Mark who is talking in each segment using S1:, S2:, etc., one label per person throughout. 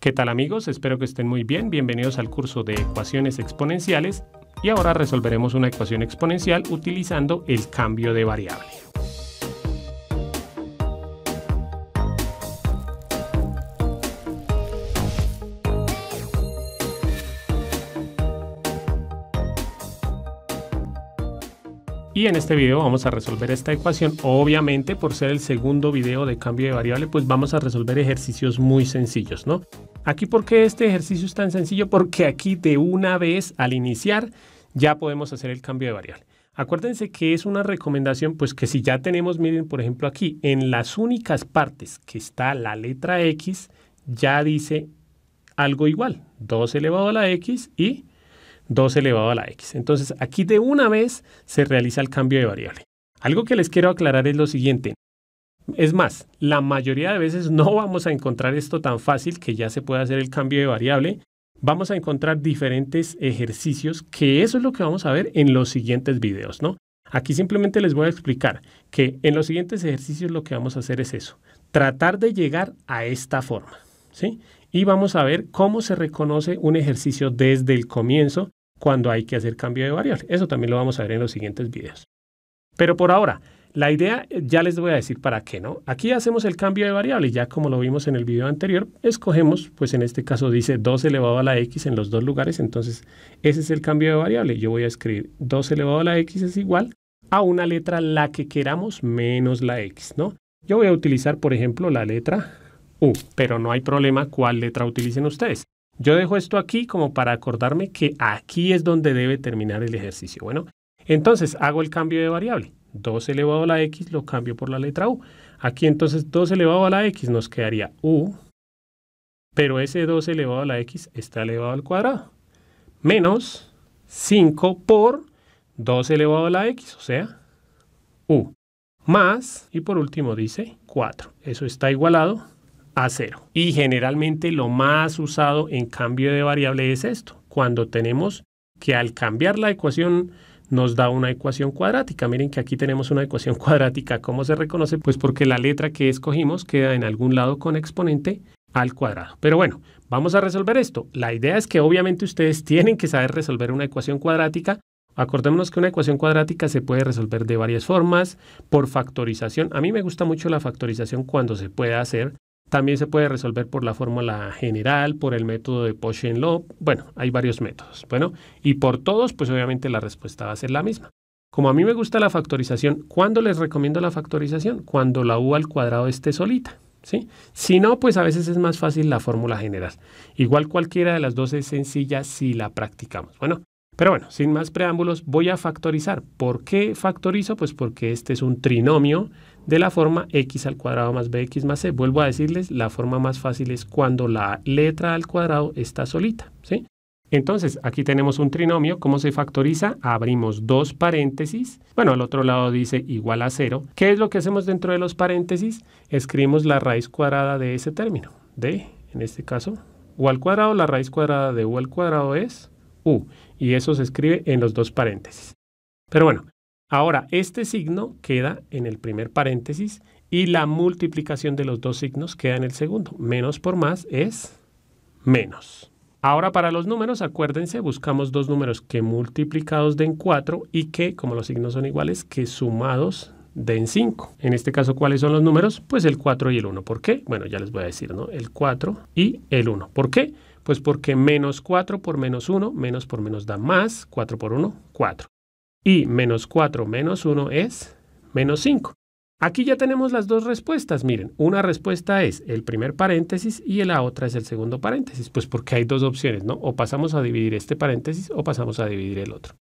S1: ¿Qué tal amigos? Espero que estén muy bien. Bienvenidos al curso de ecuaciones exponenciales y ahora resolveremos una ecuación exponencial utilizando el cambio de variable. Y en este video vamos a resolver esta ecuación. Obviamente, por ser el segundo video de cambio de variable, pues vamos a resolver ejercicios muy sencillos, ¿no? Aquí, ¿por qué este ejercicio es tan sencillo? Porque aquí de una vez al iniciar ya podemos hacer el cambio de variable. Acuérdense que es una recomendación, pues que si ya tenemos, miren, por ejemplo, aquí, en las únicas partes que está la letra X, ya dice algo igual, 2 elevado a la X y 2 elevado a la X. Entonces, aquí de una vez se realiza el cambio de variable. Algo que les quiero aclarar es lo siguiente, es más, la mayoría de veces no vamos a encontrar esto tan fácil que ya se puede hacer el cambio de variable. Vamos a encontrar diferentes ejercicios que eso es lo que vamos a ver en los siguientes videos, ¿no? Aquí simplemente les voy a explicar que en los siguientes ejercicios lo que vamos a hacer es eso, tratar de llegar a esta forma, ¿sí? Y vamos a ver cómo se reconoce un ejercicio desde el comienzo cuando hay que hacer cambio de variable. Eso también lo vamos a ver en los siguientes videos. Pero por ahora, la idea, ya les voy a decir para qué, ¿no? Aquí hacemos el cambio de variable, ya como lo vimos en el video anterior, escogemos, pues en este caso dice 2 elevado a la x en los dos lugares, entonces ese es el cambio de variable. Yo voy a escribir 2 elevado a la x es igual a una letra la que queramos menos la x, ¿no? Yo voy a utilizar, por ejemplo, la letra u, pero no hay problema cuál letra utilicen ustedes. Yo dejo esto aquí como para acordarme que aquí es donde debe terminar el ejercicio. Bueno, entonces hago el cambio de variable. 2 elevado a la x lo cambio por la letra u. Aquí entonces 2 elevado a la x nos quedaría u, pero ese 2 elevado a la x está elevado al cuadrado, menos 5 por 2 elevado a la x, o sea, u, más, y por último dice 4. Eso está igualado a 0. Y generalmente lo más usado en cambio de variable es esto, cuando tenemos que al cambiar la ecuación nos da una ecuación cuadrática. Miren que aquí tenemos una ecuación cuadrática. ¿Cómo se reconoce? Pues porque la letra que escogimos queda en algún lado con exponente al cuadrado. Pero bueno, vamos a resolver esto. La idea es que obviamente ustedes tienen que saber resolver una ecuación cuadrática. Acordémonos que una ecuación cuadrática se puede resolver de varias formas, por factorización. A mí me gusta mucho la factorización cuando se puede hacer también se puede resolver por la fórmula general, por el método de poisson lob Bueno, hay varios métodos. Bueno, y por todos, pues obviamente la respuesta va a ser la misma. Como a mí me gusta la factorización, ¿cuándo les recomiendo la factorización? Cuando la u al cuadrado esté solita. ¿sí? Si no, pues a veces es más fácil la fórmula general. Igual cualquiera de las dos es sencilla si la practicamos. Bueno, pero bueno, sin más preámbulos, voy a factorizar. ¿Por qué factorizo? Pues porque este es un trinomio de la forma x al cuadrado más bx más c. Vuelvo a decirles, la forma más fácil es cuando la letra al cuadrado está solita. ¿sí? Entonces, aquí tenemos un trinomio. ¿Cómo se factoriza? Abrimos dos paréntesis. Bueno, al otro lado dice igual a cero. ¿Qué es lo que hacemos dentro de los paréntesis? Escribimos la raíz cuadrada de ese término, D, en este caso, u al cuadrado. La raíz cuadrada de u al cuadrado es u. Y eso se escribe en los dos paréntesis. Pero bueno, Ahora, este signo queda en el primer paréntesis y la multiplicación de los dos signos queda en el segundo. Menos por más es menos. Ahora para los números, acuérdense, buscamos dos números que multiplicados den 4 y que, como los signos son iguales, que sumados den 5. En este caso, ¿cuáles son los números? Pues el 4 y el 1. ¿Por qué? Bueno, ya les voy a decir, ¿no? El 4 y el 1. ¿Por qué? Pues porque menos 4 por menos 1, menos por menos da más, 4 por 1, 4 y menos 4 menos 1 es menos 5. Aquí ya tenemos las dos respuestas, miren, una respuesta es el primer paréntesis y la otra es el segundo paréntesis, pues porque hay dos opciones, ¿no? O pasamos a dividir este paréntesis o pasamos a dividir el otro.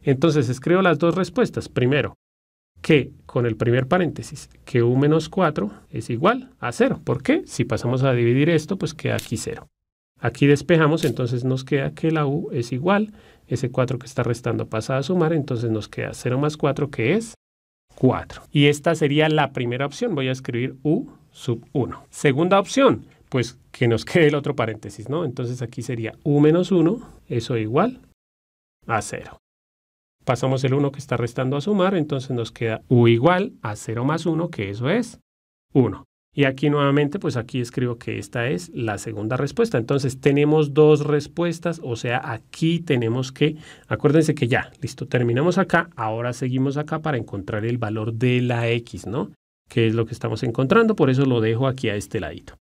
S1: Entonces escribo las dos respuestas. Primero, que con el primer paréntesis, que u menos 4 es igual a 0. ¿Por qué? Si pasamos a dividir esto, pues queda aquí 0. Aquí despejamos, entonces nos queda que la u es igual, ese 4 que está restando pasa a sumar, entonces nos queda 0 más 4 que es 4. Y esta sería la primera opción, voy a escribir u sub 1. Segunda opción, pues que nos quede el otro paréntesis, ¿no? Entonces aquí sería u menos 1, eso igual a 0. Pasamos el 1 que está restando a sumar, entonces nos queda u igual a 0 más 1, que eso es 1. Y aquí nuevamente, pues aquí escribo que esta es la segunda respuesta. Entonces tenemos dos respuestas, o sea, aquí tenemos que, acuérdense que ya, listo, terminamos acá, ahora seguimos acá para encontrar el valor de la X, ¿no? Que es lo que estamos encontrando, por eso lo dejo aquí a este ladito.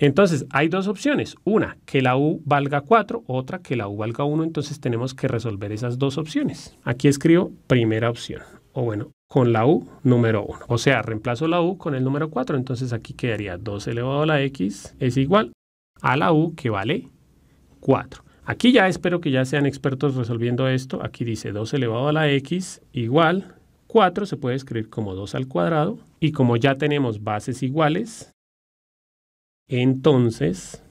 S1: Entonces, hay dos opciones, una que la U valga 4, otra que la U valga 1, entonces tenemos que resolver esas dos opciones. Aquí escribo primera opción, o bueno, con la u número 1. O sea, reemplazo la u con el número 4, entonces aquí quedaría 2 elevado a la x es igual a la u que vale 4. Aquí ya espero que ya sean expertos resolviendo esto. Aquí dice 2 elevado a la x igual 4 se puede escribir como 2 al cuadrado. Y como ya tenemos bases iguales, entonces,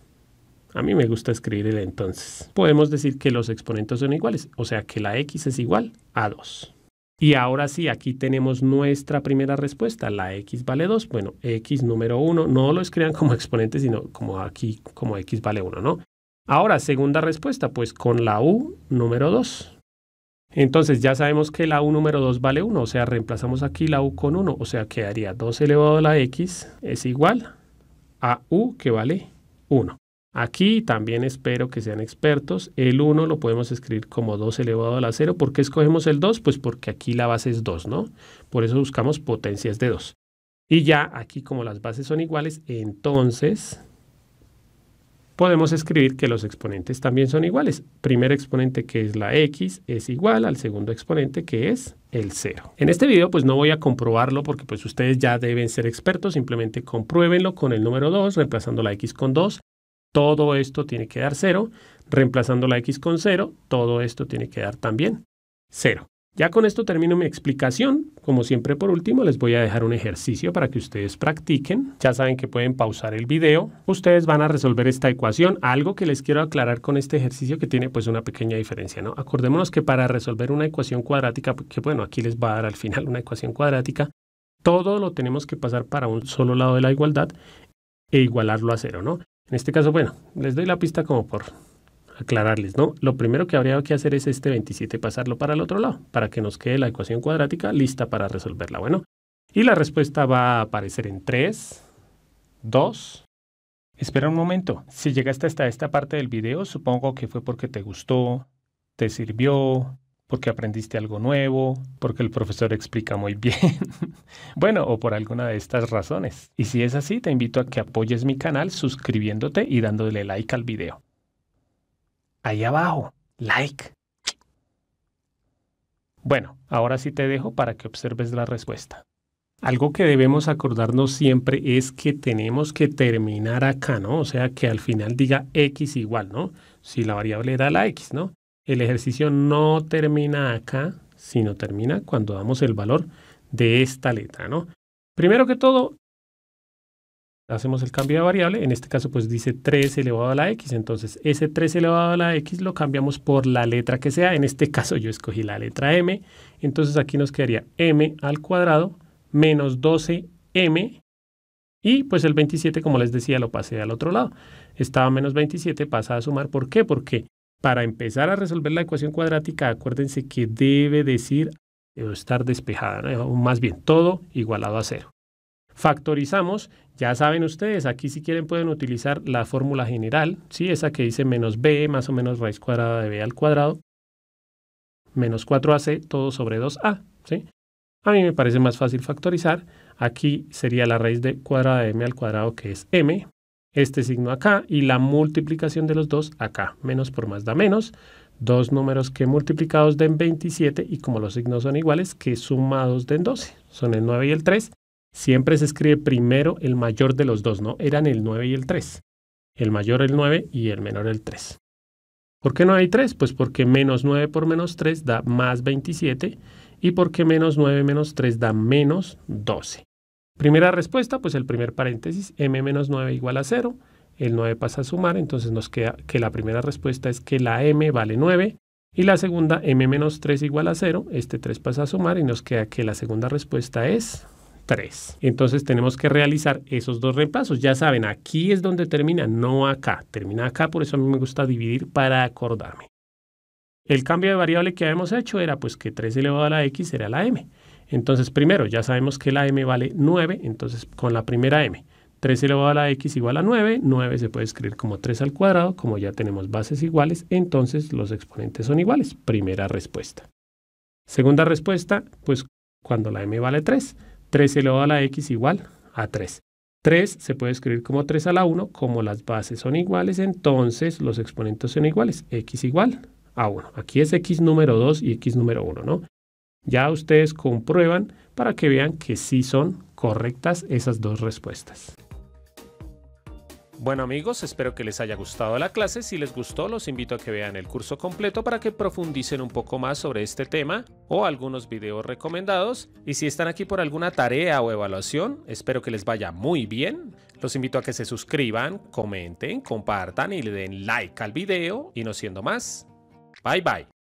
S1: a mí me gusta escribir el entonces. Podemos decir que los exponentes son iguales, o sea que la x es igual a 2. Y ahora sí, aquí tenemos nuestra primera respuesta, la x vale 2. Bueno, x número 1, no lo escriban como exponente, sino como aquí, como x vale 1, ¿no? Ahora, segunda respuesta, pues con la u número 2. Entonces ya sabemos que la u número 2 vale 1, o sea, reemplazamos aquí la u con 1, o sea, quedaría 2 elevado a la x es igual a u que vale 1. Aquí también espero que sean expertos. El 1 lo podemos escribir como 2 elevado a la 0. ¿Por qué escogemos el 2? Pues porque aquí la base es 2, ¿no? Por eso buscamos potencias de 2. Y ya aquí como las bases son iguales, entonces podemos escribir que los exponentes también son iguales. Primer exponente que es la x es igual al segundo exponente que es el 0. En este video pues no voy a comprobarlo porque pues ustedes ya deben ser expertos, simplemente compruébenlo con el número 2 reemplazando la x con 2 todo esto tiene que dar 0. Reemplazando la x con 0, todo esto tiene que dar también 0. Ya con esto termino mi explicación. Como siempre por último les voy a dejar un ejercicio para que ustedes practiquen. Ya saben que pueden pausar el video. Ustedes van a resolver esta ecuación. Algo que les quiero aclarar con este ejercicio que tiene pues una pequeña diferencia, ¿no? Acordémonos que para resolver una ecuación cuadrática, que bueno, aquí les va a dar al final una ecuación cuadrática, todo lo tenemos que pasar para un solo lado de la igualdad e igualarlo a cero, ¿no? En este caso, bueno, les doy la pista como por aclararles, ¿no? Lo primero que habría que hacer es este 27 pasarlo para el otro lado, para que nos quede la ecuación cuadrática lista para resolverla. Bueno, y la respuesta va a aparecer en 3, 2. Espera un momento, si llegaste hasta esta parte del video, supongo que fue porque te gustó, te sirvió, porque aprendiste algo nuevo, porque el profesor explica muy bien, bueno, o por alguna de estas razones. Y si es así, te invito a que apoyes mi canal suscribiéndote y dándole like al video. Ahí abajo, like. Bueno, ahora sí te dejo para que observes la respuesta. Algo que debemos acordarnos siempre es que tenemos que terminar acá, ¿no? O sea, que al final diga x igual, ¿no? Si la variable era la x, ¿no? el ejercicio no termina acá, sino termina cuando damos el valor de esta letra, ¿no? Primero que todo, hacemos el cambio de variable, en este caso pues dice 3 elevado a la x, entonces ese 3 elevado a la x lo cambiamos por la letra que sea, en este caso yo escogí la letra m, entonces aquí nos quedaría m al cuadrado menos 12m y pues el 27 como les decía lo pasé al otro lado, estaba menos 27, pasa a sumar, ¿por qué? Porque para empezar a resolver la ecuación cuadrática, acuérdense que debe decir eh, o estar despejada, o más bien todo igualado a cero. Factorizamos, ya saben ustedes, aquí si quieren pueden utilizar la fórmula general, ¿sí? esa que dice menos b más o menos raíz cuadrada de b al cuadrado, menos 4ac todo sobre 2a. ¿sí? A mí me parece más fácil factorizar, aquí sería la raíz de cuadrada de m al cuadrado que es m, este signo acá y la multiplicación de los dos acá. Menos por más da menos. Dos números que multiplicados den 27 y como los signos son iguales, que sumados den 12. Son el 9 y el 3. Siempre se escribe primero el mayor de los dos, ¿no? Eran el 9 y el 3. El mayor el 9 y el menor el 3. ¿Por qué no hay 3? Pues porque menos 9 por menos 3 da más 27 y porque menos 9 menos 3 da menos 12. Primera respuesta, pues el primer paréntesis, m menos 9 igual a 0, el 9 pasa a sumar, entonces nos queda que la primera respuesta es que la m vale 9 y la segunda m menos 3 igual a 0, este 3 pasa a sumar y nos queda que la segunda respuesta es 3. Entonces tenemos que realizar esos dos repasos, Ya saben, aquí es donde termina, no acá. Termina acá, por eso a mí me gusta dividir para acordarme. El cambio de variable que habíamos hecho era pues que 3 elevado a la x era la m. Entonces, primero, ya sabemos que la m vale 9, entonces con la primera m. 3 elevado a la x igual a 9, 9 se puede escribir como 3 al cuadrado, como ya tenemos bases iguales, entonces los exponentes son iguales. Primera respuesta. Segunda respuesta, pues cuando la m vale 3, 3 elevado a la x igual a 3. 3 se puede escribir como 3 a la 1, como las bases son iguales, entonces los exponentes son iguales, x igual a 1. Aquí es x número 2 y x número 1, ¿no? Ya ustedes comprueban para que vean que sí son correctas esas dos respuestas. Bueno amigos, espero que les haya gustado la clase. Si les gustó, los invito a que vean el curso completo para que profundicen un poco más sobre este tema o algunos videos recomendados. Y si están aquí por alguna tarea o evaluación, espero que les vaya muy bien. Los invito a que se suscriban, comenten, compartan y le den like al video. Y no siendo más, bye bye.